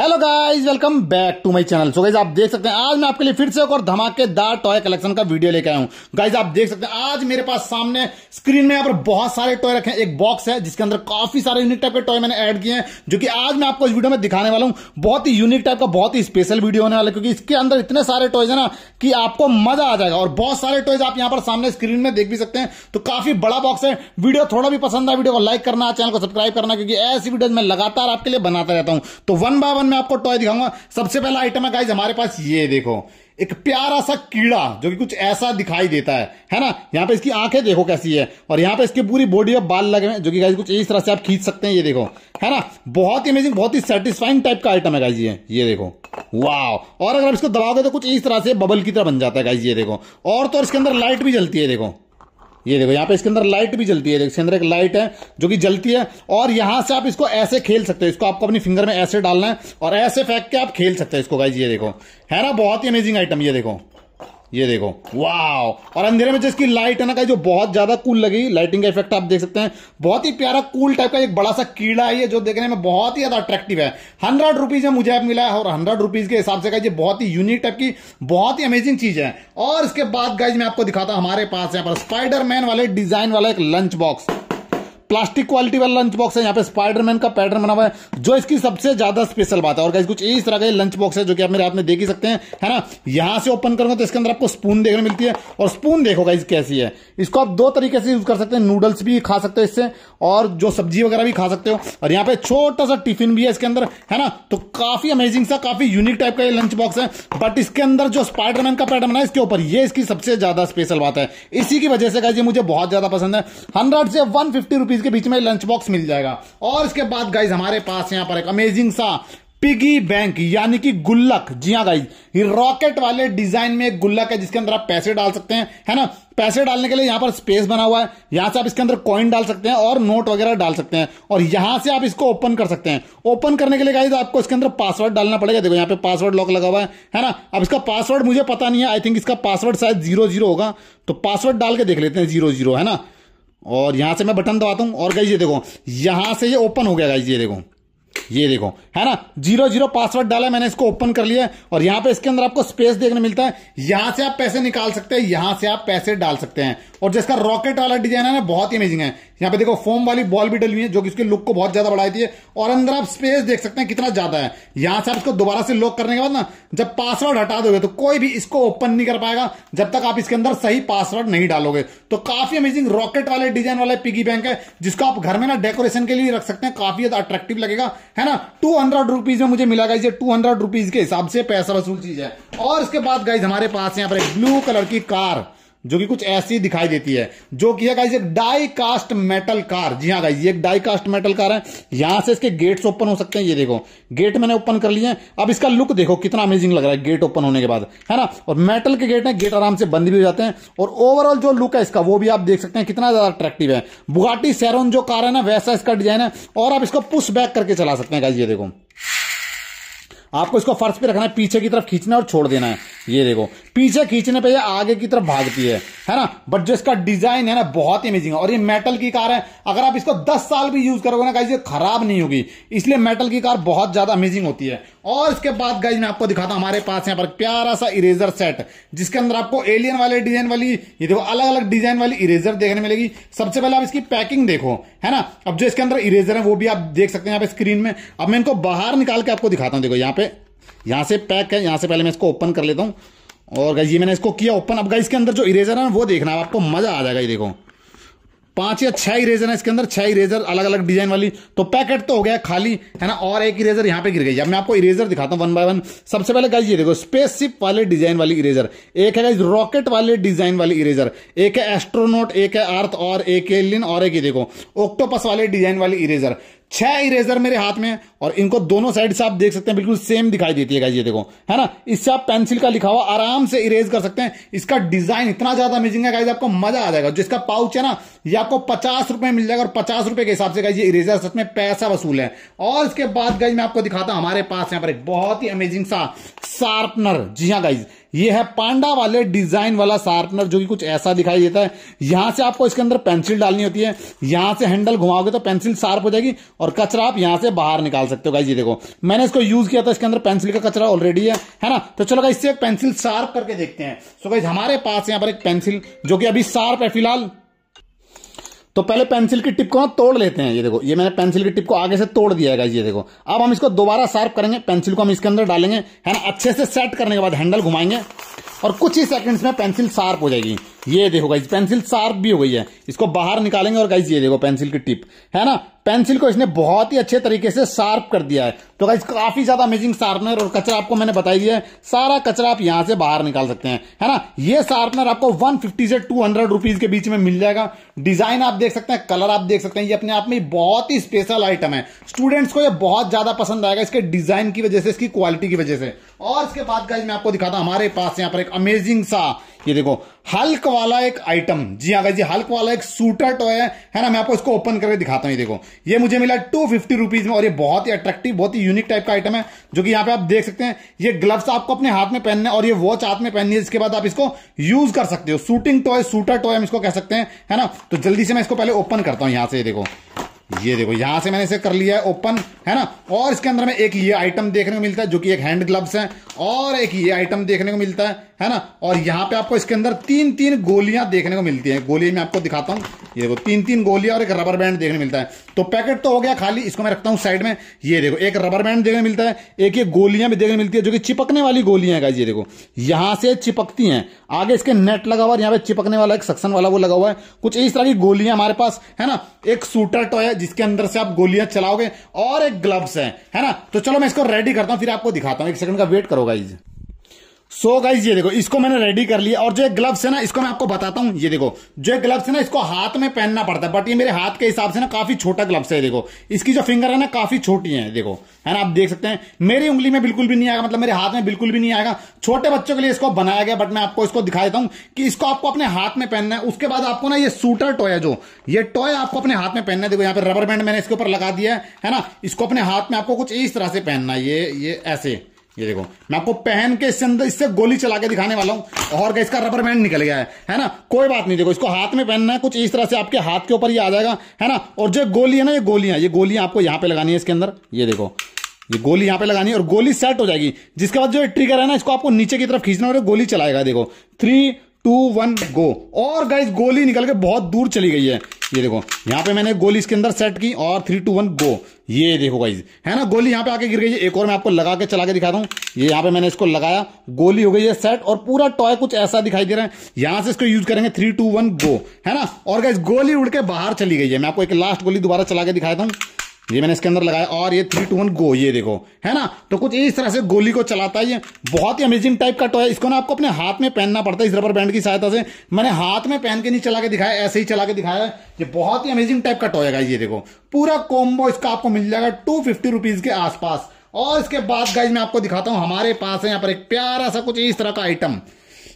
hello guys welcome back to my channel so guys आप देख सकते हैं आज मैं आपके लिए फिर से एक और धमाकेदार टॉय कलेक्शन का वीडियो लेकर आया हूं गाइज आप देख सकते हैं आज मेरे पास सामने स्क्रीन में यहाँ पर बहुत सारे टॉय रखे हैं एक बॉक्स है जिसके अंदर काफी सारे यूनिक टाइप के टॉय मैंने ऐड किए हैं जो कि आज मैं आपको इस वीडियो में दिखाने वाला हूँ बहुत ही यूनिक टाइप का बहुत ही स्पेशल वीडियो होने वाला क्योंकि इसके अंदर इतने सारे टॉयज है ना कि आपको मजा आ जाएगा और बहुत सारे टॉयज आप यहाँ पर सामने स्क्रीन में देख भी सकते हैं तो काफी बड़ा बॉक्स है वीडियो थोड़ा भी पसंद है वीडियो को लाइक करना चैनल को सब्सक्राइब करना क्योंकि ऐसी वीडियो मैं लगातार आपके लिए बनाता रहता हूँ तो वन बाय वन मैं आपको टॉय दिखाऊंगा सबसे पहला आइटम है गाइज हमारे पास ये देखो एक प्यारा सा कीड़ा जो कि कुछ ऐसा दिखाई देता है है ना यहाँ पे इसकी आंखें देखो कैसी है और यहाँ पे इसकी पूरी बॉडी और बाल लगे हैं जो कि गाइज कुछ इस तरह से आप खींच सकते हैं ये देखो है ना बहुत ही अमेजिंग बहुत ही सेटिस्फाइंग टाइप का आइटम है गाइज ये ये देखो वाह और अगर आप इसको दबाओगे तो कुछ इस तरह से बबल की तरह बन जाता है गाइज ये देखो और तो इसके अंदर लाइट भी जलती है देखो ये देखो यहाँ पे इसके अंदर लाइट भी जलती है देखो इसके अंदर एक लाइट है जो कि जलती है और यहाँ से आप इसको ऐसे खेल सकते हो इसको आपको अपनी फिंगर में ऐसे डालना है और ऐसे फेंक के आप खेल सकते हो इसको गाइज ये देखो है ना बहुत ही अमेजिंग आइटम ये देखो ये देखो वाह और अंधेरे में जो इसकी लाइट है ना का जो बहुत ज्यादा कूल लगी लाइटिंग का इफेक्ट आप देख सकते हैं बहुत ही प्यारा कूल टाइप का एक बड़ा सा कीड़ा है ये जो देखने में बहुत ही ज्यादा अट्रैक्टिव है हंड्रेड रुपीज में मुझे ऐप मिला है और हंड्रेड रुपीज के हिसाब से ये बहुत ही यूनिक टाइप की बहुत ही अमेजिंग चीज है और इसके बाद गाइज मैं आपको दिखाता हूं हमारे पास यहाँ पर स्पाइडरमैन वाले डिजाइन वाला एक लंच बॉक्स प्लास्टिक क्वालिटी वाला लंच बॉक्स है यहाँ पे स्पाइडरमैन का पैटर्न बना हुआ है जो इसकी सबसे ज्यादा स्पेशल बात है और कुछ इस तरह का लंच बॉक्स है जो कि आप मेरे हाथ में देख ही सकते हैं है ना यहां से ओपन करोगे तो इसके अंदर आपको स्पून देखने मिलती है और स्पून देखो गाइज कैसी है इसको आप दो तरीके से यूज कर सकते हैं नूडल्स भी खा सकते हो इससे और जो सब्जी वगैरह भी खा सकते हो और यहाँ पे छोटा सा टिफिन भी है इसके अंदर है ना तो काफी अमेजिंग सा काफी यूनिक टाइप का ये लंच बॉक्स है बट इसके अंदर जो स्पाइडरमैन का पैटर्न है इसके ऊपर ये इसकी सबसे ज्यादा स्पेशल बात है इसी की वजह से गाइज ये मुझे बहुत ज्यादा पसंद है हंड्रेड से वन फिफ्टी रुपीज रुपीज के बीच में लंच बॉक्स मिल जाएगा और इसके बाद गाइज हमारे पास यहाँ पर एक अमेजिंग सा पिगी बैंक यानी कि गुल्लक जी हाँ गाइज ये रॉकेट वाले डिजाइन में एक गुल्लक है जिसके अंदर आप पैसे डाल सकते हैं है ना पैसे डालने के लिए यहाँ पर स्पेस बना हुआ है यहाँ से आप इसके अंदर कॉइन डाल सकते हैं और नोट वगैरह डाल सकते हैं और यहाँ से आप इसको ओपन कर सकते हैं ओपन करने के लिए गाइज आपको इसके अंदर पासवर्ड डालना पड़ेगा देखो यहाँ पे पासवर्ड लॉक लगा हुआ है है ना अब इसका पासवर्ड मुझे पता नहीं है आई थिंक इसका पासवर्ड शायद जीरो जीरो होगा तो पासवर्ड डाल के देख लेते हैं जीरो जीरो है ना और यहाँ से मैं बटन दबाता हूँ और गई ये देखो यहाँ से ये ओपन हो गया गाइज ये देखो ये देखो है ना जीरो जीरो पासवर्ड डाला मैंने इसको ओपन कर लिया और यहाँ पे इसके अंदर आपको स्पेस देखने मिलता है यहां से आप पैसे निकाल सकते हैं यहां से आप पैसे डाल सकते हैं और जिसका रॉकेट वाला डिजाइन है ना बहुत ही अमेजिंग है यहाँ पे देखो फोम वाली बॉल भी डली हुई है जो कि इसके लुक को बहुत ज्यादा बढ़ाती है और अंदर आप स्पेस देख सकते हैं कितना ज्यादा है यहां से आप इसको दोबारा से लॉक करने के बाद ना जब पासवर्ड हटा दोगे तो कोई भी इसको ओपन नहीं कर पाएगा जब तक आप इसके अंदर सही पासवर्ड नहीं डालोगे तो काफी अमेजिंग रॉकेट वाले डिजाइन वाला पिगी बैंक है जिसको आप घर में ना डेकोरेशन के लिए रख सकते हैं काफी अट्रेक्टिव लगेगा है ना टू हंड्रेड रुपीज में मुझे मिला गाइज टू हंड्रेड रुपीज के हिसाब से पैसा वसूल चीज है और इसके बाद गाइज हमारे पास यहाँ पर एक ब्लू कलर की कार जो कि कुछ ऐसी दिखाई देती है जो कि है गाइस एक डाई कास्ट मेटल कार जी हाँ ये एक डाई कास्ट मेटल कार है यहां से इसके गेट्स ओपन हो सकते हैं ये देखो गेट मैंने ओपन कर लिए अब इसका लुक देखो कितना अमेजिंग लग रहा है गेट ओपन होने के बाद है ना और मेटल के गेट हैं गेट आराम से बंद भी हो जाते हैं और ओवरऑल जो लुक है इसका वो भी आप देख सकते हैं कितना ज्यादा अट्रैक्टिव है बुगाटी सैरोन जो कार है ना वैसा इसका डिजाइन है और आप इसको पुश बैक करके चला सकते हैं गाइज ये देखो आपको इसको फर्श पे रखना है पीछे की तरफ खींचना है और छोड़ देना है ये देखो पीछे खींचने पे ये आगे की तरफ भागती है है ना बट जो इसका डिजाइन है ना बहुत अमेजिंग है और ये मेटल की कार है अगर आप इसको 10 साल भी यूज करोगे ना गाइज ये खराब नहीं होगी इसलिए मेटल की कार बहुत ज्यादा अमेजिंग होती है और इसके बाद गाइज मैं आपको दिखाता हूं हमारे पास यहाँ पर प्यारा सा इरेजर सेट जिसके अंदर आपको एलियन वाले डिजाइन वाली ये देखो अलग अलग डिजाइन वाली इरेजर देखने मिलेगी सबसे पहले आप इसकी पैकिंग देखो है ना अब जो इसके अंदर इरेजर है वो भी आप देख सकते हैं यहाँ पे स्क्रीन में अब मैं इनको बाहर निकाल के आपको दिखाता हूँ देखो यहाँ पे यहाँ से पैक है यहां से पहले मैं इसको ओपन कर लेता हूँ और गई ये मैंने इसको किया ओपन अब गई इसके अंदर जो इरेजर है वो देखना आपको मजा आ जाएगा ये देखो पांच या छह इरेजर है इसके अंदर छह इरेजर अलग अलग डिजाइन वाली तो पैकेट तो हो गया खाली है ना और एक इरेजर यहाँ पे गिर गई अब मैं आपको इरेजर दिखाता हूँ वन बाय वन सबसे पहले गाइस ये देखो स्पेसशिप वाले डिजाइन वाली इरेजर एक है गाइस रॉकेट वाले डिजाइन वाली इरेजर एक है एस्ट्रोनोट एक है अर्थ और एक है और एक ये देखो ऑक्टोपस वाले डिजाइन वाली इरेजर छह इरेजर मेरे हाथ में और इनको दोनों साइड से आप देख सकते हैं बिल्कुल सेम दिखाई देती है ये देखो है ना इससे आप पेंसिल का लिखा हुआ आराम से इरेज कर सकते हैं इसका डिजाइन इतना ज्यादा अमेजिंग है आपको मजा आ जाएगा जिसका पाउच है ना ये आपको पचास रुपए मिल जाएगा और पचास रुपए के हिसाब से गाइज ये इरेजर सच में पैसा वसूल है और इसके बाद गाइज मैं आपको दिखाता हूं हमारे पास यहाँ पर एक बहुत ही अमेजिंग सा शार्पनर जी हाँ गाइज ये है पांडा वाले डिजाइन वाला शार्पनर जो कि कुछ ऐसा दिखाई देता है यहां से आपको इसके अंदर पेंसिल डालनी होती है यहां से हैंडल घुमाओगे तो पेंसिल शार्प हो जाएगी और कचरा आप यहां से बाहर निकाल सकते हो गाइज ये देखो मैंने इसको यूज किया था इसके अंदर पेंसिल का कचरा ऑलरेडी है है ना तो चलो इससे पेंसिल शार्प करके देखते हैं सो गाइज हमारे पास यहां पर एक पेंसिल जो कि अभी शार्प है फिलहाल तो पहले पेंसिल की टिप को तोड़ लेते हैं ये देखो ये मैंने पेंसिल की टिप को आगे से तोड़ दिया है ये देखो अब हम इसको दोबारा शार्प करेंगे पेंसिल को हम इसके अंदर डालेंगे है ना अच्छे से सेट करने के बाद हैंडल घुमाएंगे और कुछ ही सेकंड्स में पेंसिल शार्प हो जाएगी ये देखो गाइज पेंसिल शार्प भी हो गई है इसको बाहर निकालेंगे और गाइज ये देखो पेंसिल की टिप है ना पेंसिल को इसने बहुत ही अच्छे तरीके से शार्प कर दिया है तो गाइस काफी ज्यादा अमेजिंग शार्पनर और कचरा आपको मैंने बताई दिया है सारा कचरा आप यहां से बाहर निकाल सकते हैं है ना ये शार्पनर आपको 150 से 200 हंड्रेड रुपीज के बीच में मिल जाएगा डिजाइन आप देख सकते हैं कलर आप देख सकते हैं ये अपने आप में बहुत ही स्पेशल आइटम है स्टूडेंट्स को यह बहुत ज्यादा पसंद आएगा इसके डिजाइन की वजह से इसकी क्वालिटी की वजह से और इसके बाद गाइज मैं आपको दिखाता हूं हमारे पास यहाँ पर एक अमेजिंग सा ये देखो हल्क वाला एक आइटम जी हाँ जी हल्क वाला एक सूटर टॉय है है ना मैं आपको इसको ओपन करके दिखाता हूँ ये देखो ये मुझे मिला टू फिफ्टी रुपीज में और ये बहुत ही अट्रैक्टिव बहुत ही यूनिक टाइप का आइटम है जो कि यहाँ पे आप देख सकते हैं ये ग्लव्स आपको अपने हाथ में पहनने और ये वॉच हाथ में पहननी है इसके बाद आप इसको यूज कर सकते हो शूटिंग टॉय सूटर टॉय हम इसको कह सकते हैं है ना तो जल्दी से मैं इसको पहले ओपन करता हूँ यहाँ से देखो ये देखो यहां से मैंने इसे कर लिया है ओपन है ना और इसके अंदर में एक ये आइटम देखने को मिलता है जो कि एक हैंड ग्लव्स है और एक ये आइटम देखने को मिलता है है ना और यहाँ पे आपको इसके अंदर तीन तीन गोलियां देखने को मिलती है गोली मैं आपको दिखाता हूँ ये देखो तीन तीन गोलियां और एक रबर बैंड देखने मिलता है तो पैकेट तो हो गया खाली इसको मैं रखता हूँ साइड में ये देखो एक रबर बैंड देखने मिलता है एक ये गोलियां भी देखने मिलती है जो कि चिपकने वाली गोलियां है ये देखो यहाँ से चिपकती है आगे इसके नेट लगा हुआ है यहाँ पे चिपकने वाला एक सक्सन वाला वो लगा हुआ है कुछ इस तरह की गोलियां हमारे पास है ना एक सूटर टॉय है जिसके अंदर से आप गोलियां चलाओगे और एक ग्लव्स है है ना तो चलो मैं इसको रेडी करता हूँ फिर आपको दिखाता हूँ एक सेकंड का वेट करोगा गाइज सो गाइज ये देखो इसको मैंने रेडी कर लिया और जो एक ग्लव्स है ना इसको मैं आपको बताता हूँ ये देखो जो एक ग्लव्स है ना इसको हाथ में पहनना पड़ता है बट ये मेरे हाथ के हिसाब से ना काफी छोटा ग्लव्स है देखो इसकी जो फिंगर है ना काफी छोटी है देखो है ना आप देख सकते हैं मेरी उंगली में बिल्कुल भी नहीं आएगा मतलब मेरे हाथ में बिल्कुल भी नहीं आएगा छोटे बच्चों के लिए इसको बनाया गया बट मैं आपको इसको दिखा देता हूँ कि इसको आपको अपने हाथ में पहनना है उसके बाद आपको ना ये सूटर टॉय है जो ये टॉय आपको अपने हाथ में पहनना है देखो यहाँ पे रबर बैंड मैंने इसके ऊपर लगा दिया है ना इसको अपने हाथ में आपको कुछ इस तरह से पहनना है ये ये ऐसे ये देखो मैं आपको पहन के इससे अंदर इससे गोली चला के दिखाने वाला हूं और क्या इसका रबर बैंड निकल गया है है ना कोई बात नहीं देखो इसको हाथ में पहनना है कुछ इस तरह से आपके हाथ के ऊपर ये आ जाएगा है ना और जो गोली है ना ये गोलियां ये गोलियां आपको यहां पे लगानी है इसके अंदर ये देखो ये गोली यहां पे लगानी है और गोली सेट हो जाएगी जिसके बाद जो ट्रिगर है ना इसको आपको नीचे की तरफ खींचना और गोली चलाएगा देखो थ्री टू वन गो और गाइज गोली निकल के बहुत दूर चली गई है ये देखो यहाँ पे मैंने गोली इसके अंदर सेट की और थ्री टू वन गो ये देखो गाइज है ना गोली यहाँ पे आके गिर गई है एक और मैं आपको लगा के चला के दिखाता हूँ ये यहाँ पे मैंने इसको लगाया गोली हो गई है सेट और पूरा टॉय कुछ ऐसा दिखाई दे रहा है यहाँ से इसको यूज करेंगे थ्री टू वन गो है ना और गाइज गोली उड़ के बाहर चली गई है मैं आपको एक लास्ट गोली दोबारा चला के दिखाता हूँ ये मैंने इसके अंदर लगाया और ये थ्री टू वन गो ये देखो है ना तो कुछ इस तरह से गोली को चलाता है ये बहुत ही अमेजिंग टाइप का टॉय इसको ना आपको अपने हाथ में पहनना पड़ता है इस रबर बैंड की सहायता से मैंने हाथ में पहन के नहीं चला के दिखाया ऐसे ही चला के दिखाया ये बहुत ही अमेजिंग टाइप का टॉय है ये देखो पूरा कॉम्बो इसका आपको मिल जाएगा टू फिफ्टी रुपीज के आसपास और इसके बाद गाइज मैं आपको दिखाता हूँ हमारे पास है यहाँ पर एक प्यारा सा कुछ इस तरह का आइटम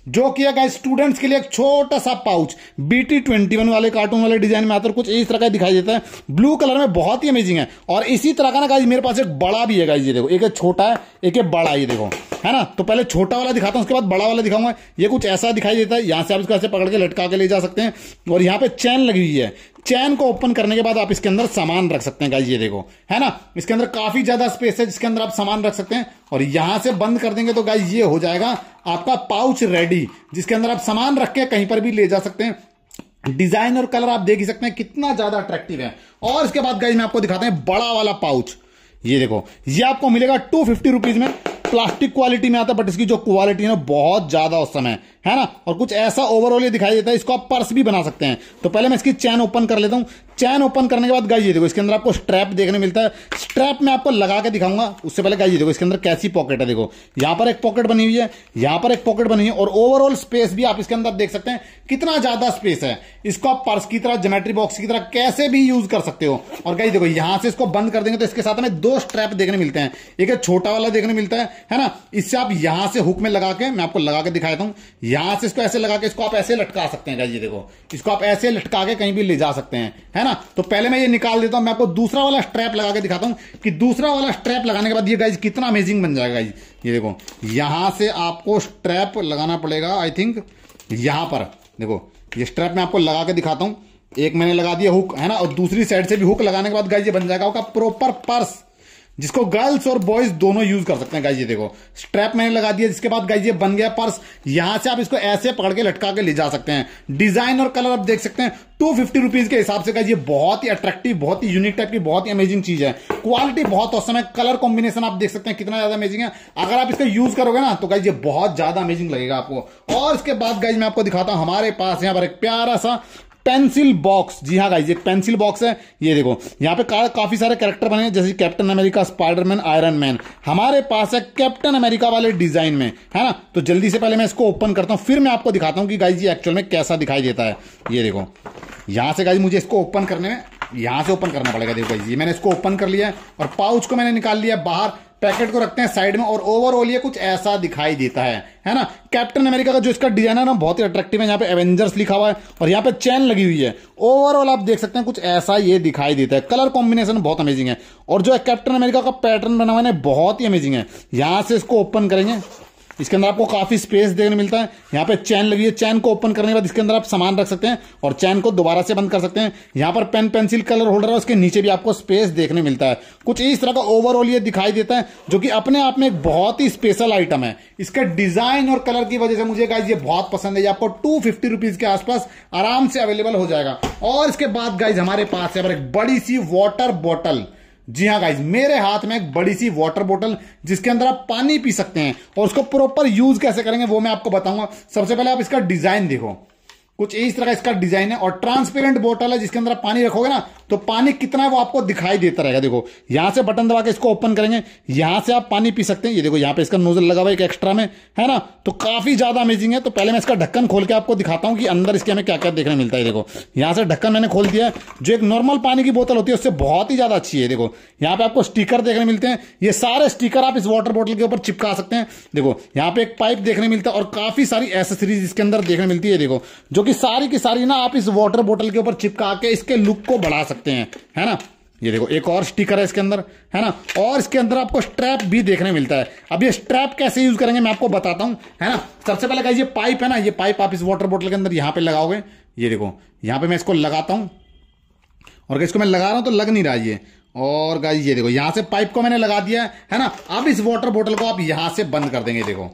जो कि गया स्टूडेंट्स के लिए एक छोटा सा पाउच बीटी ट्वेंटी वन वाले कार्टून वाले डिजाइन में आता है कुछ इस तरह का दिखाई देता है ब्लू कलर में बहुत ही अमेजिंग है और इसी तरह का ना गाइज मेरे पास एक बड़ा भी है गाइज ये देखो एक छोटा है एक बड़ा ये देखो है ना तो पहले छोटा वाला दिखाता हूं उसके बाद बड़ा वाला दिखाऊंगा ये कुछ ऐसा दिखाई देता है यहाँ से आप इसको ऐसे पकड़ के लटका के ले जा सकते हैं और यहाँ पे चैन लगी हुई है चैन को ओपन करने के बाद आप इसके अंदर सामान रख सकते हैं गाइस ये देखो है ना इसके अंदर काफी ज्यादा स्पेस है जिसके अंदर आप सामान रख सकते हैं और यहां से बंद कर देंगे तो गाइस ये हो जाएगा आपका पाउच रेडी जिसके अंदर आप सामान रख के कहीं पर भी ले जा सकते हैं डिजाइन और कलर आप देख ही सकते हैं कितना ज्यादा अट्रैक्टिव है और इसके बाद गाइज मैं आपको दिखाते हैं बड़ा वाला पाउच ये देखो ये आपको मिलेगा टू फिफ्टी रुपीज में प्लास्टिक क्वालिटी में आता है बट इसकी जो क्वालिटी है ना बहुत ज्यादा उस समय है ना और कुछ ऐसा ओवरऑल ये दिखाई देता है इसको आप पर्स भी बना सकते हैं तो पहले मैं इसकी चैन ओपन कर लेता हूं चैन ओपन करने के बाद गाइज देखो इसके अंदर आपको स्ट्रैप देखने मिलता है स्ट्रैप मैं आपको लगा के दिखाऊंगा उससे पहले गाइज देखो इसके अंदर कैसी पॉकेट है देखो यहां पर एक पॉकेट बनी हुई है यहां पर एक पॉकेट बनी हुई है और ओवरऑल स्पेस भी आप इसके अंदर देख सकते हैं कितना ज्यादा स्पेस है इसको आप पर्स की तरह जोमेट्री बॉक्स की तरह कैसे भी यूज कर सकते हो और गाइज देखो यहां से इसको बंद कर देंगे तो इसके साथ में दो स्ट्रैप देखने मिलते हैं एक छोटा वाला देखने मिलता है है ना इससे आप यहां से हुक में लगा के मैं आपको लगा के दिखाता था यहां से इसको ऐसे लगा के इसको आप ऐसे लटका सकते हैं ये देखो इसको आप ऐसे लटका के कहीं भी ले जा सकते हैं है ना तो पहले मैं ये निकाल देता हूं मैं आपको दूसरा वाला स्ट्रैप लगा के दिखाता हूं कि दूसरा वाला स्ट्रैप लगाने के बाद ये गाइज कितना अमेजिंग बन जाएगा ये देखो यहां से आपको स्ट्रैप लगाना पड़ेगा आई थिंक यहां पर देखो ये स्ट्रैप मैं आपको लगा के दिखाता हूं एक मैंने लगा दिया हुक है ना और दूसरी साइड से भी हुक लगाने के बाद गाइज ये बन जाएगा आपका प्रॉपर पर्स जिसको गर्ल्स और बॉयज दोनों यूज कर सकते हैं गाइस ये देखो स्ट्रैप मैंने लगा दिया जिसके बाद गाइस ये बन गया पर्स यहां से आप इसको ऐसे पकड़ के लटका के ले जा सकते हैं डिजाइन और कलर आप देख सकते हैं टू फिफ्टी रुपीज के हिसाब से गाइस ये बहुत ही अट्रैक्टिव बहुत ही यूनिक टाइप की बहुत ही अमेजिंग चीज है क्वालिटी बहुत औसम है कलर कॉम्बिनेशन आप देख सकते हैं कितना ज्यादा अमेजिंग है अगर आप इसका यूज करोगे ना तो गाइज ये बहुत ज्यादा अमेजिंग लगेगा आपको और इसके बाद गाइज मैं आपको दिखाता हूं हमारे पास यहां पर एक प्यारा सा पेंसिल बॉक्स जी हाँ गाइज एक पेंसिल बॉक्स है ये देखो यहाँ पे का, काफी सारे कैरेक्टर बने हैं जैसे Captain America Spiderman Iron Man हमारे पास है कैप्टन अमेरिका वाले डिजाइन में है ना तो जल्दी से पहले मैं इसको ओपन करता हूँ फिर मैं आपको दिखाता हूँ कि गाइज ये एक्चुअल में कैसा दिखाई देता है ये देखो यहाँ से गाइज मुझे इसको ओपन करने में यहाँ से ओपन करना पड़ेगा देखो गाइज ये मैंने इसको ओपन कर लिया है और पाउच को मैंने निकाल लिया बाहर पैकेट को रखते हैं साइड में और ओवरऑल ये कुछ ऐसा दिखाई देता है है ना कैप्टन अमेरिका का जो इसका डिजाइन है ना बहुत ही अट्रैक्टिव है यहाँ पे एवेंजर्स लिखा हुआ है और यहाँ पे चैन लगी हुई है ओवरऑल आप देख सकते हैं कुछ ऐसा ये दिखाई देता है कलर कॉम्बिनेशन बहुत अमेजिंग है और जो कैप्टन अमेरिका का पैटर्न बना हुआ है बहुत ही अमेजिंग है यहां से इसको ओपन करेंगे इसके अंदर आपको काफ़ी स्पेस देखने मिलता है यहाँ पे चैन लगी है चैन को ओपन करने के बाद इसके अंदर आप सामान रख सकते हैं और चैन को दोबारा से बंद कर सकते हैं यहाँ पर पेन पेंसिल कलर होल्डर है उसके नीचे भी आपको स्पेस देखने मिलता है कुछ इस तरह का ओवरऑल ये दिखाई देता है जो कि अपने आप में एक बहुत ही स्पेशल आइटम है इसके डिजाइन और कलर की वजह से मुझे गाइज ये बहुत पसंद है ये आपको टू फिफ्टी के आसपास आराम से अवेलेबल हो जाएगा और इसके बाद गाइज हमारे पास है एक बड़ी सी वॉटर बॉटल जी हाँ गाइज मेरे हाथ में एक बड़ी सी वाटर बोतल जिसके अंदर आप पानी पी सकते हैं और उसको प्रॉपर यूज कैसे करेंगे वो मैं आपको बताऊंगा सबसे पहले आप इसका डिजाइन देखो कुछ इस तरह इसका डिजाइन है और ट्रांसपेरेंट बोटल है जिसके अंदर आप पानी रखोगे ना तो पानी कितना है वो आपको दिखाई देता रहेगा देखो यहां से बटन दबा के इसको ओपन करेंगे यहां से आप पानी पी सकते हैं ये देखो यहां पे इसका नोजल लगा हुआ एक एक्स्ट्रा में है ना तो काफी ज्यादा अमेजिंग है तो पहले मैं इसका ढक्कन खोल के आपको दिखाता हूँ कि अंदर इसके हमें क्या क्या देखने मिलता है देखो यहां से ढक्कन मैंने खोल दिया जो एक नॉर्मल पानी की बोतल होती है उससे बहुत ही ज्यादा अच्छी है देखो यहाँ पे आपको स्टीकर देखने मिलते हैं ये सारे स्टीकर आप इस वाटर बोटल के ऊपर चिपका सकते हैं देखो यहाँ पे एक पाइप देखने मिलता है और काफी सारी एसेसरीज इसके अंदर देखने मिलती है देखो जो कि सारी की सारी ना आप इस वाटर बोतल के ऊपर चिपका के इसके लुक को बढ़ा सकते हैं है ना ये देखो एक और स्टिकर है इसके अंदर है ना और इसके अंदर आपको स्ट्रैप भी देखने मिलता है अब ये स्ट्रैप कैसे यूज करेंगे मैं आपको बताता हूं है ना सबसे पहले ये पाइप है ना ये पाइप आप इस वाटर बोटल के अंदर यहां पे लगाओगे ये देखो यहां पे मैं इसको लगाता हूं और इसको मैं लगा रहा हूं तो लग नहीं रहा ये और गाइज ये देखो यहां से पाइप को मैंने लगा दिया है ना अब इस वाटर बोतल को आप यहां से बंद कर देंगे देखो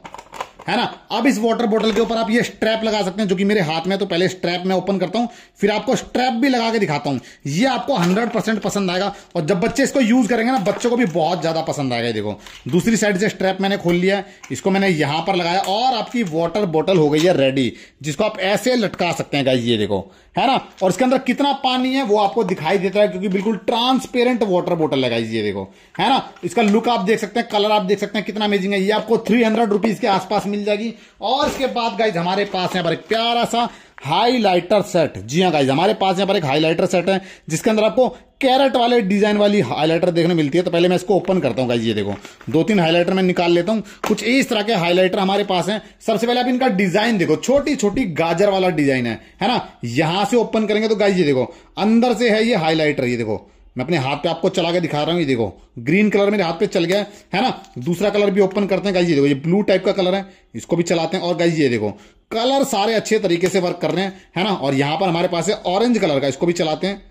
है ना अब इस वाटर बोतल के ऊपर आप ये स्ट्रैप लगा सकते हैं जो कि मेरे हाथ में तो पहले स्ट्रैप मैं ओपन करता हूँ फिर आपको स्ट्रैप भी लगा के दिखाता हूँ ये आपको 100 परसेंट पसंद आएगा और जब बच्चे इसको यूज करेंगे ना बच्चों को भी बहुत ज्यादा पसंद आएगा देखो दूसरी साइड से स्ट्रैप मैंने खोल लिया इसको मैंने यहां पर लगाया और आपकी वॉटर बोटल हो गई है रेडी जिसको आप ऐसे लटका सकते हैं ये देखो है ना और इसके अंदर कितना पानी है वो आपको दिखाई देता है क्योंकि बिल्कुल ट्रांसपेरेंट वाटर बोटल लगाई ये देखो है ना इसका लुक आप देख सकते हैं कलर आप देख सकते हैं कितना अमेजिंग है ये आपको थ्री हंड्रेड रुपीज के आसपास मिल जाएगी और इसके बाद गाइज हमारे पास यहाँ पर एक प्यारा सा हाईलाइटर सेट जी हाँ गाइज हमारे पास यहाँ पर एक हाईलाइटर सेट है जिसके अंदर आपको कैरेट वाले डिजाइन वाली हाईलाइटर देखने मिलती है तो पहले मैं इसको ओपन करता हूँ गाइज ये देखो दो तीन हाईलाइटर मैं निकाल लेता हूँ कुछ इस तरह के हाईलाइटर हमारे पास हैं सबसे पहले आप इनका डिजाइन देखो छोटी छोटी गाजर वाला डिजाइन है है ना यहां से ओपन करेंगे तो गाइज ये देखो अंदर से है ये हाईलाइटर ये देखो मैं अपने हाथ पे आपको चला के दिखा रहा हूँ ये देखो ग्रीन कलर मेरे हाथ पे चल गया है ना दूसरा कलर भी ओपन करते हैं गाइस ये देखो ये ब्लू टाइप का कलर है इसको भी चलाते हैं और गाइस ये देखो कलर सारे अच्छे तरीके से वर्क कर रहे हैं है ना और यहाँ पर हमारे पास है ऑरेंज कलर का इसको भी चलाते हैं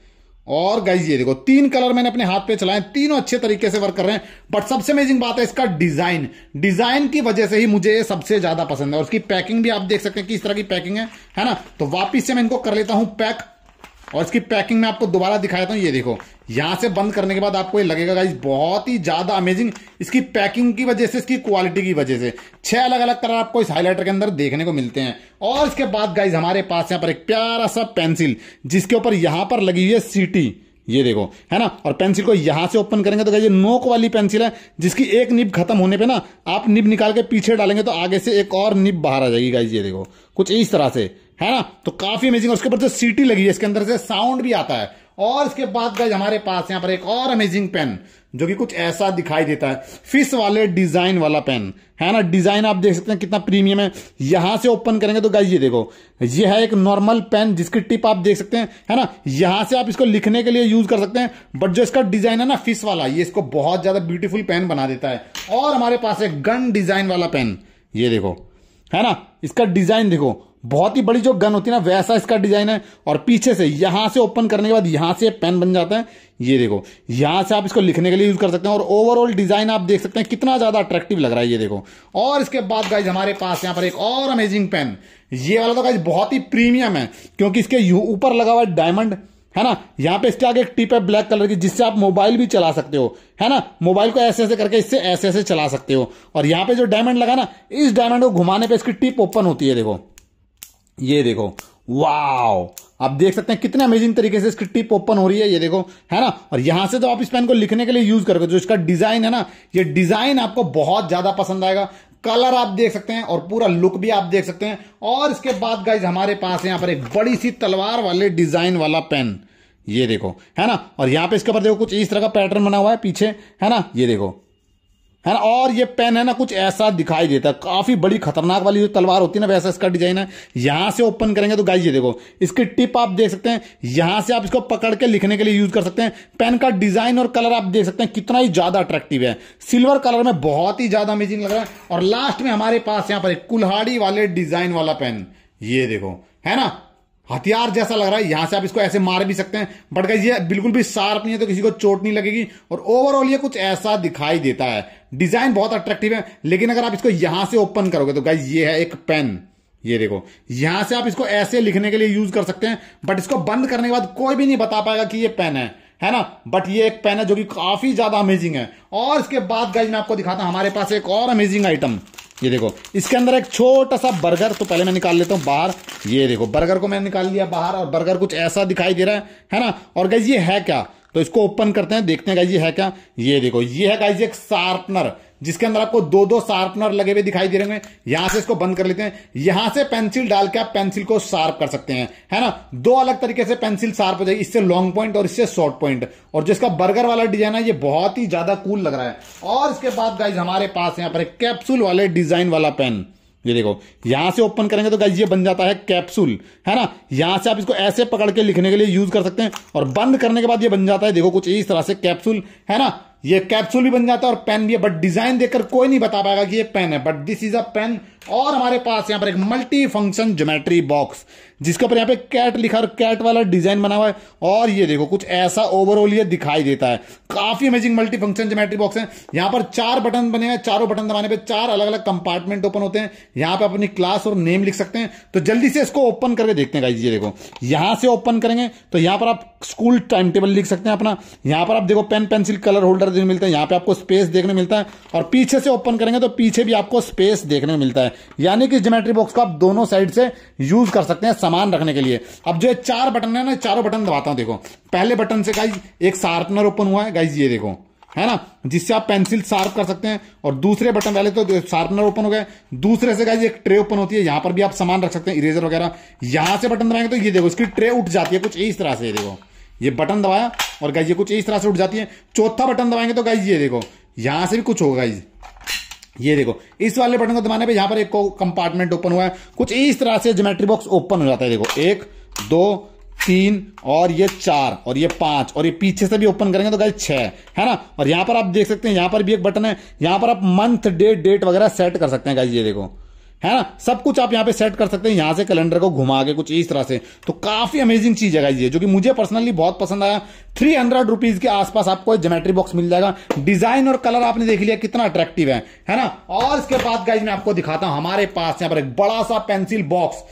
और गाइस ये देखो तीन कलर मैंने अपने हाथ पे चलाए तीनों अच्छे तरीके से वर्क कर रहे हैं बट सबसे अमेजिंग बात है इसका डिजाइन डिजाइन की वजह से ही मुझे ये सबसे ज्यादा पसंद है और इसकी पैकिंग भी आप देख सकते हैं कि इस तरह की पैकिंग है है ना तो वापिस से मैं इनको कर लेता हूं पैक और इसकी पैकिंग में आपको दोबारा दिखा देता हूँ ये देखो यहाँ से बंद करने के बाद आपको ये लगेगा गाइज बहुत ही ज़्यादा अमेजिंग इसकी पैकिंग की वजह से इसकी क्वालिटी की वजह से छह अलग अलग कलर आपको इस हाईलाइटर के अंदर देखने को मिलते हैं और इसके बाद गाइज हमारे पास यहाँ पर एक प्यारा सा पेंसिल जिसके ऊपर यहाँ पर लगी हुई है सीटी ये देखो है ना और पेंसिल को यहां से ओपन करेंगे तो ये नोक वाली पेंसिल है जिसकी एक निब खत्म होने पे ना आप निब निकाल के पीछे डालेंगे तो आगे से एक और निब बाहर आ जाएगी गाइज ये देखो कुछ इस तरह से है ना तो काफी अमेजिंग उसके ऊपर जो सीटी लगी है इसके अंदर से साउंड भी आता है और इसके बाद गाइज हमारे पास यहाँ पर एक और अमेजिंग पेन जो कि कुछ ऐसा दिखाई देता है फिश वाले डिजाइन वाला पेन है ना डिजाइन आप देख सकते हैं कितना प्रीमियम है यहां से ओपन करेंगे तो गाइज ये देखो ये है एक नॉर्मल पेन जिसकी टिप आप देख सकते हैं है ना यहां से आप इसको लिखने के लिए यूज कर सकते हैं बट जो इसका डिजाइन है ना फिश वाला ये इसको बहुत ज्यादा ब्यूटीफुल पेन बना देता है और हमारे पास एक गन डिजाइन वाला पेन ये देखो है ना इसका डिजाइन देखो बहुत ही बड़ी जो गन होती है ना वैसा इसका डिजाइन है और पीछे से यहां से ओपन करने के बाद यहां से पेन बन जाता है ये देखो यहां से आप इसको लिखने के लिए यूज कर सकते हैं और ओवरऑल डिजाइन आप देख सकते हैं कितना ज्यादा अट्रैक्टिव लग रहा है ये देखो और इसके बाद गाइज हमारे पास यहां पर एक और अमेजिंग पेन ये वाला तो गाइज बहुत ही प्रीमियम है क्योंकि इसके ऊपर लगा हुआ है डायमंड है ना यहाँ पे इसके आगे एक टिप है ब्लैक कलर की जिससे आप मोबाइल भी चला सकते हो है ना मोबाइल को ऐसे ऐसे करके इससे ऐसे ऐसे चला सकते हो और यहाँ पे जो डायमंड लगा ना इस डायमंड को घुमाने पे इसकी टिप ओपन होती है देखो ये देखो वाओ आप देख सकते हैं कितने अमेजिंग तरीके से इसकी टिप ओपन हो रही है ये देखो है ना और यहां से तो आप इस पेन को लिखने के लिए यूज करोगे जो इसका डिजाइन है ना ये डिजाइन आपको बहुत ज्यादा पसंद आएगा कलर आप देख सकते हैं और पूरा लुक भी आप देख सकते हैं और इसके बाद गाइज हमारे पास यहां पर एक बड़ी सी तलवार वाले डिजाइन वाला पेन ये देखो है ना और यहां पे इसके ऊपर देखो कुछ इस तरह का पैटर्न बना हुआ है पीछे है ना ये देखो है ना और ये पेन है ना कुछ ऐसा दिखाई देता है काफी बड़ी खतरनाक वाली जो तलवार होती है ना वैसा इसका डिजाइन है यहां से ओपन करेंगे तो गाइस ये देखो इसकी टिप आप देख सकते हैं यहां से आप इसको पकड़ के लिखने के लिए यूज कर सकते हैं पेन का डिजाइन और कलर आप देख सकते हैं कितना ही ज्यादा अट्रैक्टिव है सिल्वर कलर में बहुत ही ज्यादा अमेजिंग लग रहा है और लास्ट में हमारे पास यहां पर एक कुल्हाड़ी वाले डिजाइन वाला पेन ये देखो है ना हथियार जैसा लग रहा है यहां से आप इसको ऐसे मार भी सकते हैं बट गाइज ये बिल्कुल भी शार्प नहीं है तो किसी को चोट नहीं लगेगी और ओवरऑल ये कुछ ऐसा दिखाई देता है डिजाइन बहुत अट्रैक्टिव है लेकिन अगर आप इसको यहां से ओपन करोगे तो गाइज ये है एक पेन ये देखो यहां से आप इसको ऐसे लिखने के लिए यूज कर सकते हैं बट इसको बंद करने के बाद कोई भी नहीं बता पाएगा कि ये पेन है है ना बट ये एक पेन है जो कि काफी ज्यादा अमेजिंग है और इसके बाद गाइज मैं आपको दिखाता हूं हमारे पास एक और अमेजिंग आइटम ये देखो इसके अंदर एक छोटा सा बर्गर तो पहले मैं निकाल लेता हूं बाहर ये देखो बर्गर को मैंने निकाल लिया बाहर और बर्गर कुछ ऐसा दिखाई दे रहा है है ना और गाइज ये है क्या तो इसको ओपन करते हैं देखते हैं गाइज है क्या ये देखो ये है गाइजी एक शार्पनर जिसके अंदर आपको दो दो शार्पनर लगे हुए दिखाई दे रहे हैं यहां से इसको बंद कर लेते हैं यहां से पेंसिल डाल के आप पेंसिल को शार्प कर सकते हैं है ना दो अलग तरीके से पेंसिल शार्प हो जाएगी इससे लॉन्ग पॉइंट और इससे शॉर्ट पॉइंट और जिसका बर्गर वाला डिजाइन है ये बहुत ही ज्यादा कूल लग रहा है और इसके बाद गाइज हमारे पास यहां पर कैप्सूल वाले डिजाइन वाला पेन ये देखो यहां से ओपन करेंगे तो गाइज ये बन जाता है कैप्सूल है ना यहां से आप इसको ऐसे पकड़ के लिखने के लिए यूज कर सकते हैं और बंद करने के बाद ये बन जाता है देखो कुछ इस तरह से कैप्सूल है ना ये कैप्सूल भी बन जाता है और पेन भी है बट डिजाइन देखकर कोई नहीं बता पाएगा कि ये पेन है but this is a pen और हमारे पास यहां पर एक मल्टी फंक्शन ज्योमेट्री बॉक्स जिसके ऊपर यहाँ पे कैट लिखा और कैट वाला डिजाइन बना हुआ है और ये देखो कुछ ऐसा ओवरऑल ये दिखाई देता है काफी amazing multi function geometry box है यहाँ पर चार बटन बने हैं चारों बटन दबाने पे चार अलग अलग कंपार्टमेंट ओपन होते हैं यहाँ पे अपनी क्लास और नेम लिख सकते हैं तो जल्दी से इसको ओपन करके देखते हैं ये देखो यहां से ओपन करेंगे तो यहाँ पर आप स्कूल टाइम टेबल लिख सकते हैं अपना यहाँ पर आप देखो पेन पेंसिल कलर होल्डर देखने मिलता है यहाँ पे आपको स्पेस देखने मिलता है और पीछे से ओपन करेंगे तो पीछे भी आपको स्पेस देखने मिलता है यानी कि जोमेट्री बॉक्स को आप दोनों साइड से यूज कर सकते हैं सामान रखने के लिए अब जो चार बटन है ना चारों बटन दबाता हूँ देखो पहले बटन से गाइज एक शार्पनर ओपन हुआ है गाइज ये देखो है ना जिससे आप पेंसिल शार्प कर सकते हैं और दूसरे बटन वाले तो शार्पनर ओपन हो गए दूसरे से गाइज एक ट्रे ओपन होती है यहां पर भी आप सामान रख सकते हैं इरेजर वगैरह यहां से बटन दबाएंगे तो ये देखो इसकी ट्रे उठ जाती है कुछ इस तरह से देखो ये बटन दबाया और गाइज ये कुछ इस तरह से उठ जाती है चौथा बटन दबाएंगे तो गाइज ये देखो यहां से भी कुछ होगा गाइज ये देखो इस वाले बटन को दबाने पे यहां पर एक कंपार्टमेंट ओपन हुआ है कुछ इस तरह से ज्योमेट्री बॉक्स ओपन हो जाता है देखो एक दो तीन और ये चार और ये पांच और ये पीछे से भी ओपन करेंगे तो गाइस छह है ना और यहां पर आप देख सकते हैं यहां पर भी एक बटन है यहां पर आप मंथ डेट डेट वगैरह सेट कर सकते हैं गाइस ये देखो है ना सब कुछ आप यहाँ पे सेट कर सकते हैं यहाँ से कैलेंडर को घुमा के कुछ इस तरह से तो काफी अमेजिंग चीज है ये जो कि मुझे पर्सनली बहुत पसंद आया थ्री हंड्रेड रुपीज के आसपास आपको ज्योमेट्री बॉक्स मिल जाएगा डिजाइन और कलर आपने देख लिया कितना अट्रैक्टिव है है ना और इसके बाद गाइज मैं आपको दिखाता हूं हमारे पास यहाँ पर एक बड़ा सा पेंसिल बॉक्स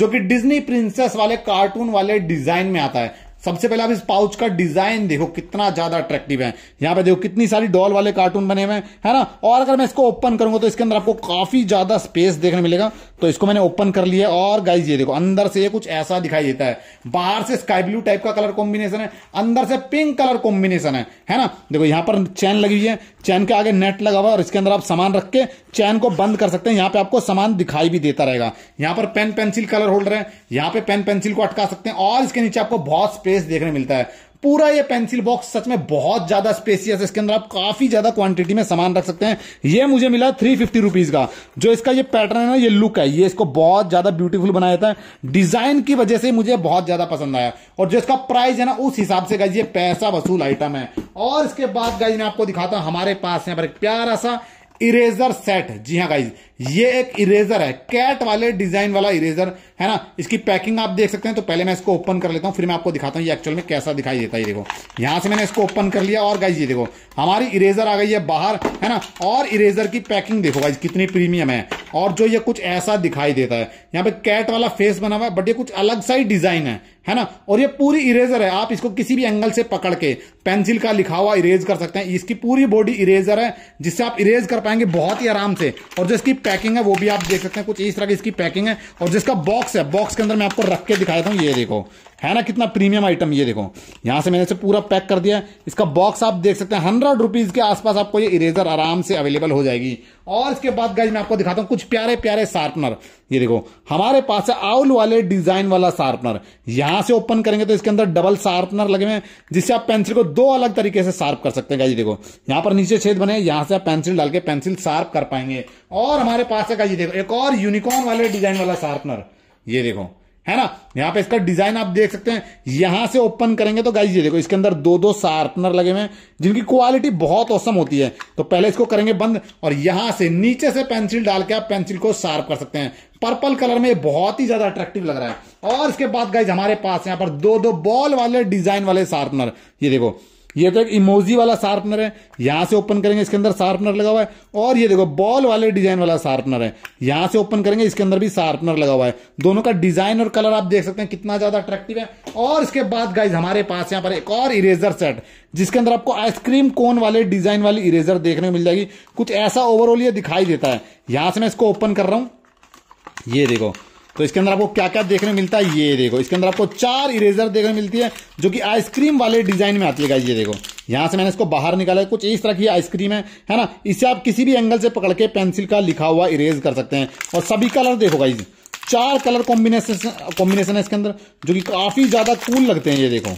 जो कि डिज्नी प्रिंसेस वाले कार्टून वाले डिजाइन में आता है सबसे पहले आप इस पाउच का डिजाइन देखो कितना ज्यादा अट्रैक्टिव है यहाँ पे देखो कितनी सारी डॉल वाले कार्टून बने हुए हैं है ना और अगर मैं इसको ओपन करूंगा तो इसके अंदर आपको काफी ज्यादा स्पेस देखने मिलेगा तो इसको मैंने ओपन कर लिया और गाइज ये देखो अंदर से ये कुछ ऐसा दिखाई देता है बाहर से स्काई ब्लू टाइप का कलर कॉम्बिनेशन है अंदर से पिंक कलर कॉम्बिनेशन है है ना देखो यहाँ पर चैन लगी हुई है चैन के आगे नेट लगा हुआ है और इसके अंदर आप सामान रख के चैन को बंद कर सकते हैं यहाँ पे आपको सामान दिखाई भी देता रहेगा यहाँ पर पेन पेंसिल कलर होल्डर है यहाँ पे पेन पेंसिल को अटका सकते हैं और इसके नीचे आपको बहुत स्पेस स्पेस देखने मिलता है पूरा ये पेंसिल बॉक्स सच में बहुत ज्यादा स्पेसियस है इसके अंदर आप काफी ज्यादा क्वांटिटी में सामान रख सकते हैं ये मुझे मिला थ्री फिफ्टी रुपीज का जो इसका ये पैटर्न है ना ये लुक है ये इसको बहुत ज्यादा ब्यूटीफुल बनाया जाता है डिजाइन की वजह से मुझे बहुत ज्यादा पसंद आया और जो इसका प्राइस है ना उस हिसाब से गाइज ये पैसा वसूल आइटम है और इसके बाद गाइज मैं आपको दिखाता हूं हमारे पास यहां पर एक प्यारा सा इरेजर सेट जी हाँ गाइज ये एक इरेजर है कैट वाले डिजाइन वाला इरेजर है ना इसकी पैकिंग आप देख सकते हैं तो पहले मैं इसको ओपन कर लेता हूं फिर मैं आपको दिखाता हूं ये एक्चुअल में कैसा दिखाई देता है ये देखो यहां से मैंने इसको ओपन कर लिया और गाइज ये देखो हमारी इरेजर आ गई है बाहर है ना और इरेजर की पैकिंग देखो गाइज कितनी प्रीमियम है और जो ये कुछ ऐसा दिखाई देता है यहाँ पे कैट वाला फेस बना हुआ है बट ये कुछ अलग सा ही डिजाइन है है ना और ये पूरी इरेजर है आप इसको किसी भी एंगल से पकड़ के पेंसिल का लिखा हुआ इरेज कर सकते हैं इसकी पूरी बॉडी इरेजर है जिससे आप इरेज कर पाएंगे बहुत ही आराम से और जो इसकी पैकिंग है वो भी आप देख सकते हैं कुछ इस तरह की इसकी पैकिंग है और जिसका बॉक्स है बॉक्स के अंदर मैं आपको रख के दिखाया था ये देखो है ना कितना प्रीमियम आइटम ये देखो यहाँ से मैंने इसे पूरा पैक कर दिया इसका बॉक्स आप देख सकते हैं हंड्रेड रुपीज के आसपास आपको ये इरेजर आराम से अवेलेबल हो जाएगी और इसके बाद गाइज मैं आपको दिखाता हूँ कुछ प्यारे प्यारे शार्पनर ये देखो हमारे पास है आउल वाले डिजाइन वाला शार्पनर यहां से ओपन करेंगे तो इसके अंदर डबल शार्पनर लगे हुए जिससे आप पेंसिल को दो अलग तरीके से शार्प कर सकते हैं गाइज देखो यहां पर नीचे छेद बने यहां से आप पेंसिल डाल के पेंसिल शार्प कर पाएंगे और हमारे पास है गाइजी देखो एक और यूनिकॉर्न वाले डिजाइन वाला शार्पनर ये देखो है ना यहाँ पे इसका डिजाइन आप देख सकते हैं यहां से ओपन करेंगे तो गाइज ये देखो इसके अंदर दो दो शार्पनर लगे हुए हैं जिनकी क्वालिटी बहुत औसम होती है तो पहले इसको करेंगे बंद और यहां से नीचे से पेंसिल डाल के आप पेंसिल को शार्प कर सकते हैं पर्पल कलर में बहुत ही ज्यादा अट्रैक्टिव लग रहा है और इसके बाद गाइज हमारे पास यहाँ पर दो दो बॉल वाले डिजाइन वाले शार्पनर ये देखो ये तो एक इमोजी वाला शार्पनर है यहां से ओपन करेंगे इसके अंदर शार्पनर लगा हुआ है और ये देखो बॉल वाले डिजाइन वाला शार्पनर है यहां से ओपन करेंगे इसके अंदर भी शार्पनर लगा हुआ है दोनों का डिजाइन और कलर आप देख सकते हैं कितना ज्यादा अट्रैक्टिव है और इसके बाद गाइज हमारे पास यहां पर एक और इरेजर सेट जिसके अंदर आपको आइसक्रीम कोन वाले डिजाइन वाली इरेजर देखने को मिल जाएगी कुछ ऐसा ओवरऑल ये दिखाई देता है यहां से मैं इसको ओपन कर रहा हूं ये देखो तो इसके अंदर आपको क्या क्या देखने मिलता है ये देखो इसके अंदर आपको चार इरेजर देखने मिलती है जो कि आइसक्रीम वाले डिजाइन में आती है ये देखो यहां से मैंने इसको बाहर निकाला है कुछ इस तरह की आइसक्रीम है है ना इसे आप किसी भी एंगल से पकड़ के पेंसिल का लिखा हुआ इरेज कर सकते हैं और सभी कलर देखो गाइज चार कलर कॉम्बिनेशन कॉम्बिनेशन है इसके अंदर जो कि काफी ज्यादा कूल लगते हैं ये देखो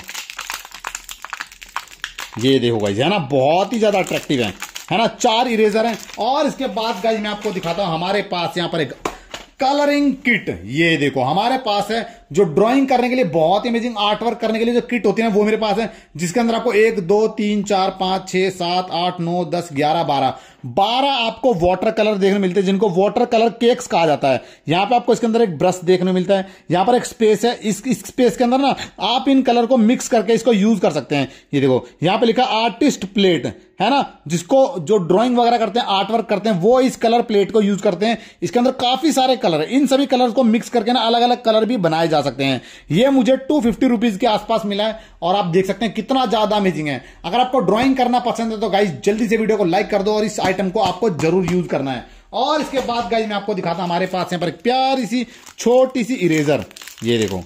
ये देखो गाइज है ना बहुत ही ज्यादा अट्रैक्टिव है है ना चार इरेजर हैं और इसके बाद गाइज मैं आपको दिखाता हूं हमारे पास यहाँ पर एक कलरिंग किट ये देखो हमारे पास है जो ड्राइंग करने के लिए बहुत इमेजिंग आर्ट वर्क करने के लिए जो किट होती है वो मेरे पास है जिसके अंदर आपको एक दो तीन चार पांच छह सात आठ नौ दस ग्यारह बारह बारह आपको वाटर कलर देखने मिलते हैं जिनको वाटर कलर केक्स कहा जाता है यहां पे आपको इसके अंदर एक ब्रश देखने मिलता है यहां पर एक स्पेस है इस, इस स्पेस के अंदर ना आप इन कलर को मिक्स करके इसको यूज कर सकते हैं ये देखो यहां पे लिखा आर्टिस्ट प्लेट है ना जिसको जो ड्राइंग वगैरह करते हैं आर्ट वर्क करते हैं वो इस कलर प्लेट को यूज करते हैं इसके अंदर काफी सारे कलर है इन सभी कलर को मिक्स करके ना अलग अलग कलर भी बनाए जा सकते हैं ये मुझे टू फिफ्टी रुपीज के आसपास मिला है और आप देख सकते हैं कितना ज्यादा अमेजिंग है अगर आपको ड्रॉइंग करना पसंद है तो गाइज जल्दी से वीडियो को लाइक कर दो और इस आइटम को आपको जरूर यूज करना है और इसके बाद गाइज मैं आपको दिखाता हूँ हमारे पास यहाँ पर एक प्यारी सी छोटी सी इरेजर ये देखो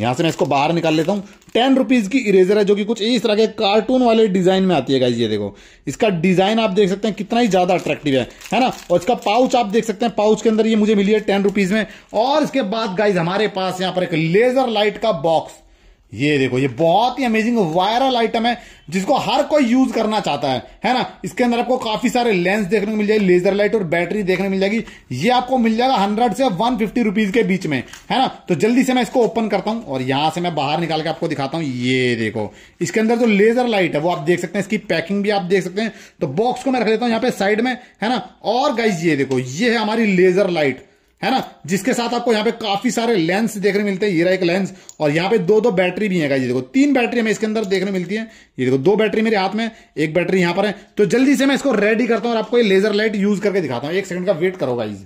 यहां से मैं इसको बाहर निकाल लेता हूं टेन रुपीज़ की इरेजर है जो कि कुछ इस तरह के कार्टून वाले डिज़ाइन में आती है गाइज ये देखो इसका डिज़ाइन आप देख सकते हैं कितना ही ज़्यादा अट्रैक्टिव है है ना और इसका पाउच आप देख सकते हैं पाउच के अंदर ये मुझे मिली है टेन रुपीज़ में और इसके बाद गाइज हमारे पास यहाँ पर एक लेज़र लाइट का बॉक्स ये देखो ये बहुत ही अमेजिंग वायरल आइटम है जिसको हर कोई यूज करना चाहता है है ना इसके अंदर आपको काफी सारे लेंस देखने को मिल जाएगी लेजर लाइट और बैटरी देखने को मिल जाएगी ये आपको मिल जाएगा हंड्रेड से वन फिफ्टी रुपीज के बीच में है ना तो जल्दी से मैं इसको ओपन करता हूं और यहां से मैं बाहर निकाल के आपको दिखाता हूं ये देखो इसके अंदर जो लेजर लाइट है वो आप देख सकते हैं इसकी पैकिंग भी आप देख सकते हैं तो बॉक्स को मैं रख लेता हूं यहाँ पे साइड में है ना और गाइज ये देखो ये है हमारी लेजर लाइट है ना जिसके साथ आपको यहाँ पे काफी सारे लेंस देखने मिलते हैं ये रहा एक लेंस और यहाँ पे दो दो बैटरी भी है ये देखो तीन बैटरी हमें इसके अंदर देखने मिलती है ये देखो दो बैटरी मेरे हाथ में एक बैटरी यहां पर है तो जल्दी से मैं इसको रेडी करता हूँ और आपको ये लेजर लाइट यूज करके दिखाता हूँ एक सेकंड का वेट करोगा इस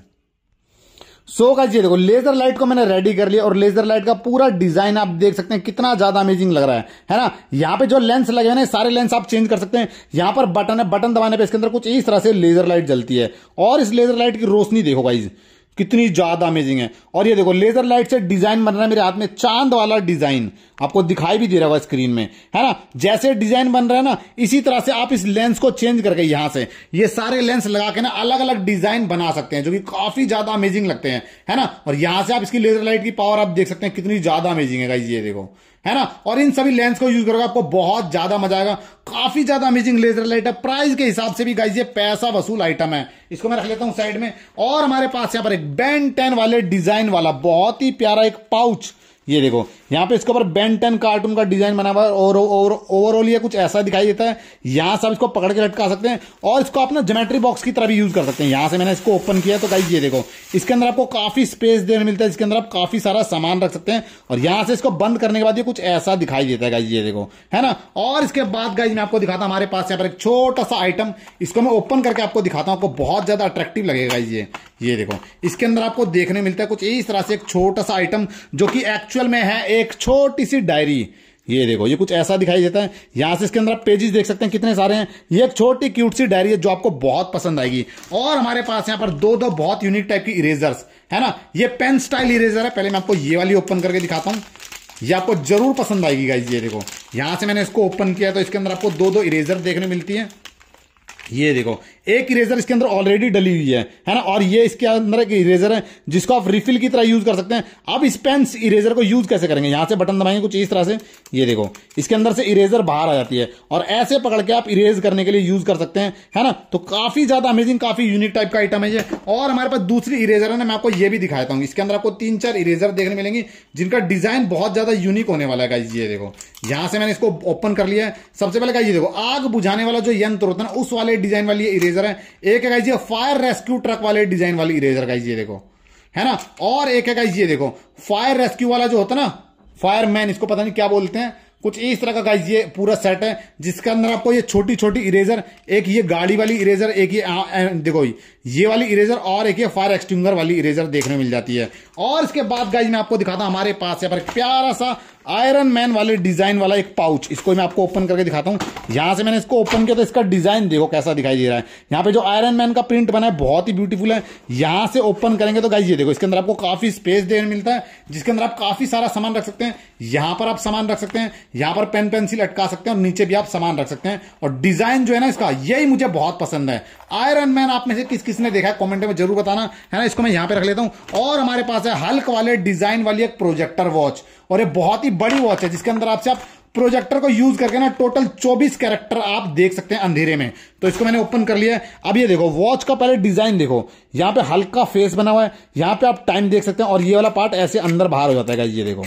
सो का जी देखो लेजर लाइट को मैंने रेडी कर लिया और लेजर लाइट का पूरा डिजाइन आप देख सकते हैं कितना ज्यादा अमेजिंग लग रहा है है ना यहाँ पे जो लेंस लगे हैं सारे लेंस आप चेंज कर सकते हैं यहाँ पर बटन है बटन दबाने पे इसके अंदर कुछ इस तरह से लेजर लाइट जलती है और इस लेजर लाइट की रोशनी देखो गाइज कितनी ज्यादा अमेजिंग है और ये देखो लेजर लाइट से डिजाइन बन रहा है मेरे हाथ में चांद वाला डिजाइन आपको दिखाई भी दे रहा है स्क्रीन में है ना जैसे डिजाइन बन रहा है ना इसी तरह से आप इस लेंस को चेंज करके यहां से ये सारे लेंस लगा के ना अलग अलग डिजाइन बना सकते हैं जो कि काफी ज्यादा अमेजिंग लगते हैं है ना और यहां से आप इसकी लेजर लाइट की पावर आप देख सकते हैं कितनी ज्यादा अमेजिंग है ये देखो है ना और इन सभी लेंस को यूज करोगे आपको बहुत ज्यादा मजा आएगा काफी ज्यादा अमेजिंग लेजर लाइट है प्राइस के हिसाब से भी गाइज ये पैसा वसूल आइटम है इसको मैं रख लेता हूं साइड में और हमारे पास यहां पर एक बैंड टेन वाले डिजाइन वाला बहुत ही प्यारा एक पाउच ये देखो यहाँ पे इसके ऊपर बेंटन कार्टून का डिजाइन बना हुआ है और ओवरऑल ये कुछ ऐसा दिखाई देता है यहाँ से आप इसको पकड़ के लटका सकते हैं और इसको अपना जोमेट्री बॉक्स की तरह भी यूज कर सकते हैं यहाँ से मैंने इसको ओपन किया तो गाइज ये देखो इसके अंदर आपको काफी स्पेस देने मिलता है इसके अंदर आप काफी सारा सामान रख सकते हैं और यहाँ से इसको बंद करने के बाद ये कुछ ऐसा दिखाई देता है गाइज ये देखो है ना और इसके बाद गाइज मैं आपको दिखाता हूँ हमारे पास यहाँ पर एक छोटा सा आइटम इसको मैं ओपन करके आपको दिखाता हूँ आपको बहुत ज्यादा अट्रैक्टिव लगेगा ये ये देखो इसके अंदर आपको देखने मिलता है कुछ इस तरह से एक छोटा सा आइटम जो कि एक्चुअल में है एक छोटी सी डायरी ये देखो ये कुछ ऐसा दिखाई देता है यहां से इसके अंदर आप पेजेस देख सकते हैं कितने सारे हैं ये एक छोटी क्यूट सी डायरी है जो आपको बहुत पसंद आएगी और हमारे पास यहाँ पर दो दो बहुत यूनिक टाइप की इरेजर्स है ना ये पेन स्टाइल इरेजर है पहले मैं आपको ये वाली ओपन करके दिखाता हूं ये आपको जरूर पसंद आएगी गाइज ये देखो यहां से मैंने इसको ओपन किया तो इसके अंदर आपको दो दो इरेजर देखने मिलती है ये देखो एक इरेजर इसके अंदर ऑलरेडी डली हुई है है ना और ये इसके अंदर एक इरेजर है जिसको आप रिफिल की तरह यूज कर सकते हैं आप इस पेन इरेजर को यूज कैसे करेंगे यहां से बटन दबाएंगे कुछ इस तरह से ये देखो इसके अंदर से इरेजर बाहर आ जाती है और ऐसे पकड़ के आप इरेज करने के लिए यूज कर सकते हैं है ना तो काफी ज्यादा अमेजिंग काफी यूनिक टाइप का आइटम है ये और हमारे पास दूसरी इरेजर है ना मैं आपको ये भी दिखाता हूँ इसके अंदर आपको तीन चार इरेजर देखने मिलेंगे जिनका डिजाइन बहुत ज्यादा यूनिक होने वाला है ये देखो यहां से मैंने इसको ओपन कर लिया है सबसे पहले कहा देखो आग बुझाने वाला जो यंत्र होता है ना उस वाले डिजाइन वाली इरेजर इरेजर है एक है गाइज फायर रेस्क्यू ट्रक वाले डिजाइन वाली इरेजर गाइज ये देखो है ना और एक है गाइज देखो फायर रेस्क्यू वाला जो होता है ना फायरमैन इसको पता नहीं क्या बोलते हैं कुछ इस तरह का गाइज ये पूरा सेट है जिसके अंदर आपको ये छोटी छोटी इरेजर एक ये गाड़ी वाली इरेजर एक ये आ, आ, देखो ये वाली इरेजर और एक ये फायर एक्सटिंगर वाली इरेजर देखने मिल जाती है और इसके बाद गाइज मैं आपको दिखाता हूं हमारे पास यहाँ पर प्यारा सा आयरन मैन वाले डिजाइन वाला एक पाउच इसको मैं आपको ओपन करके दिखाता हूँ यहाँ से मैंने इसको ओपन किया तो इसका डिजाइन देखो कैसा दिखाई दे रहा है यहाँ पे जो आयरन मैन का प्रिंट बना है बहुत ही ब्यूटीफुल है यहाँ से ओपन करेंगे तो गाइजिए देखो इसके अंदर आपको काफी स्पेस देने मिलता है जिसके अंदर आप काफी सारा सामान रख सकते हैं यहाँ पर आप सामान रख सकते हैं यहाँ पर पेन पेंसिल अटका सकते हैं और नीचे भी आप सामान रख सकते हैं और डिजाइन जो है ना इसका यही मुझे बहुत पसंद है आयरन मैन आप में से किस किसने देखा है कॉमेंट में जरूर बताना है ना इसको मैं यहाँ पे रख लेता हूँ और हमारे पास है हल्क वाले डिजाइन वाली एक प्रोजेक्टर वॉच और ये बहुत ही बड़ी वॉच है जिसके अंदर आपसे आप प्रोजेक्टर को यूज करके ना टोटल 24 कैरेक्टर आप देख सकते हैं अंधेरे में तो इसको मैंने ओपन कर लिया है अब ये देखो वॉच का पहले डिजाइन देखो यहां पे हल्का फेस बना हुआ है यहां पे आप टाइम देख सकते हैं और ये वाला पार्ट ऐसे अंदर बाहर हो जाता है ये देखो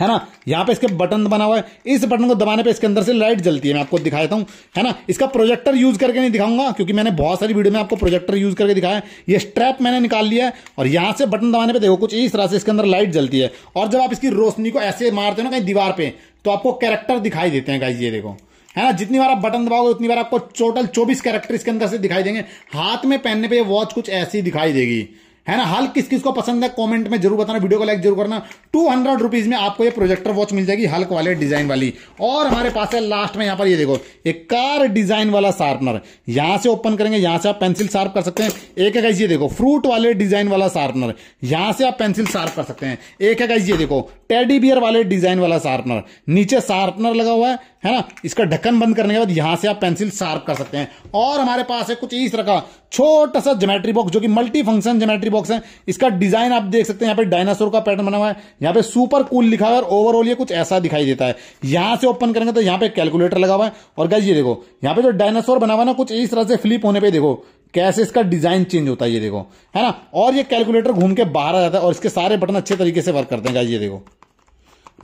है ना यहाँ पे इसके बटन बना हुआ है इस बटन को दबाने पे इसके अंदर से लाइट जलती है मैं आपको दिखा देता हूँ है ना इसका प्रोजेक्टर यूज करके नहीं दिखाऊंगा क्योंकि मैंने बहुत सारी वीडियो में आपको प्रोजेक्टर यूज करके दिखाया है ये स्ट्रैप मैंने निकाल लिया है और यहाँ से बटन दबाने पर देखो कुछ इस तरह से इसके अंदर लाइट जलती है और जब आप इसकी रोशनी को ऐसे मारते हो ना कहीं दीवार पे तो आपको कैरेक्टर दिखाई देते हैं गाइज ये देखो है ना जितनी बार आप बटन दबाओगे उतनी बार आपको टोटल चौबीस कैरेक्टर इसके अंदर से दिखाई देंगे हाथ में पहनने पे ये वॉच कुछ ऐसी दिखाई देगी है ना हल किस किस को पसंद है कमेंट में जरूर बताना वीडियो को लाइक जरूर करना टू हंड्रेड रुपीज में आपको ये प्रोजेक्टर वॉच मिल जाएगी हल्क वाले डिजाइन वाली और हमारे पास है लास्ट में यहां पर ये देखो एक कार डिजाइन वाला शार्पनर यहां से ओपन करेंगे यहां से आप पेंसिल शार्प कर सकते हैं एक है ये देखो फ्रूट वाले डिजाइन वाला शार्पनर यहां से आप पेंसिल शार्प कर सकते हैं एक है ये देखो टेडी बियर वाले डिजाइन वाला शार्पनर नीचे शार्पनर लगा हुआ है है ना इसका ढक्कन बंद करने के बाद यहां से आप पेंसिल शार्प कर सकते हैं और हमारे पास है कुछ इस तरह का छोटा सा जोमेट्री बॉक्स जो कि multi function geometry luxury box है इसका डिजाइन आप देख सकते हैं यहाँ पे डायनासोर का पैटर्न बना हुआ है यहाँ पे सुपर कूल लिखा हुआ है ओवरऑल ये कुछ ऐसा दिखाई देता है यहां से ओपन करेंगे तो यहाँ पे कैलकुलेटर लगा हुआ है और गाइज ये देखो यहाँ पे जो डायनासोर बना हुआ ना कुछ इस तरह से फ्लिप होने पर देखो कैसे इसका डिजाइन चेंज होता है ये देखो है ना और ये कैलकुलेटर घूम के बाहर आ जाता है और इसके सारे बटन अच्छे तरीके से वर्क करते हैं गाइज ये देखो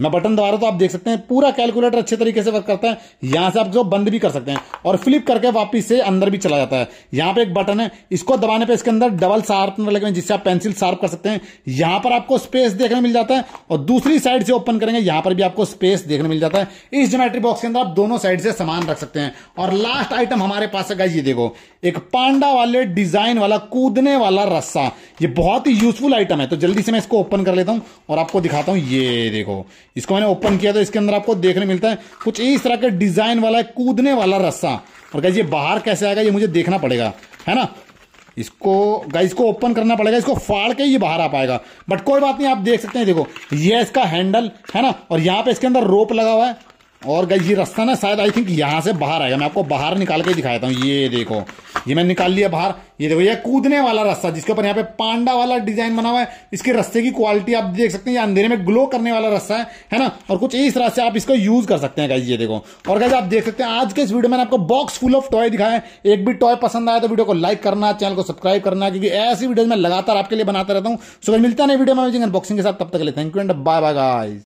मैं बटन दबा रहा तो आप देख सकते हैं पूरा कैलकुलेटर अच्छे तरीके से वर्क करता है यहां से आप जो बंद भी कर सकते हैं और फ्लिप करके वापिस से अंदर भी चला जाता है यहां पे एक बटन है इसको दबाने पे इसके अंदर डबल शार्पनर लगे जिससे आप पेंसिल शार्प कर सकते हैं यहां पर आपको स्पेस देखने मिल जाता है और दूसरी साइड से ओपन करेंगे यहां पर भी आपको स्पेस देखने मिल जाता है इस जोमेट्री बॉक्स के अंदर आप दोनों साइड से सामान रख सकते हैं और लास्ट आइटम हमारे पास है ये देखो एक पांडा वाले डिजाइन वाला कूदने वाला रस्सा ये बहुत ही यूजफुल आइटम है तो जल्दी से मैं इसको ओपन कर लेता हूं और आपको दिखाता हूं ये देखो इसको मैंने ओपन किया तो इसके अंदर आपको देखने मिलता है कुछ इस तरह के डिज़ाइन वाला है कूदने वाला रस्सा और गाइज ये बाहर कैसे आएगा ये मुझे देखना पड़ेगा है ना इसको गाइज को ओपन करना पड़ेगा इसको फाड़ के ये बाहर आ पाएगा बट कोई बात नहीं आप देख सकते हैं देखो ये इसका हैंडल है ना और यहाँ पे इसके अंदर रोप लगा हुआ है और गई ये रास्ता ना शायद आई थिंक यहाँ से बाहर आएगा मैं आपको बाहर निकाल के दिखाता हूँ ये देखो ये मैंने निकाल लिया बाहर ये देखो ये कूदने वाला रास्ता जिसके ऊपर यहाँ पे पांडा वाला डिजाइन बना हुआ है इसके रास्ते की क्वालिटी आप देख सकते हैं ये अंधेरे में ग्लो करने वाला रास्ता है है ना और कुछ इस रास्ते आप इसको यूज कर सकते हैं गाइज ये देखो और गाइज आप देख सकते हैं आज के इस वीडियो में आपको बॉक्स फुल ऑफ टॉय दिखाया एक भी टॉय पसंद आया तो वीडियो को लाइक करना चैनल को सब्सक्राइब करना क्योंकि ऐसी वीडियो मैं लगातार आपके लिए बनाता रहता हूँ सुबह मिलता नहीं वीडियो में अनबॉक्सिंग के साथ तब तक ले thank you and bye bye guys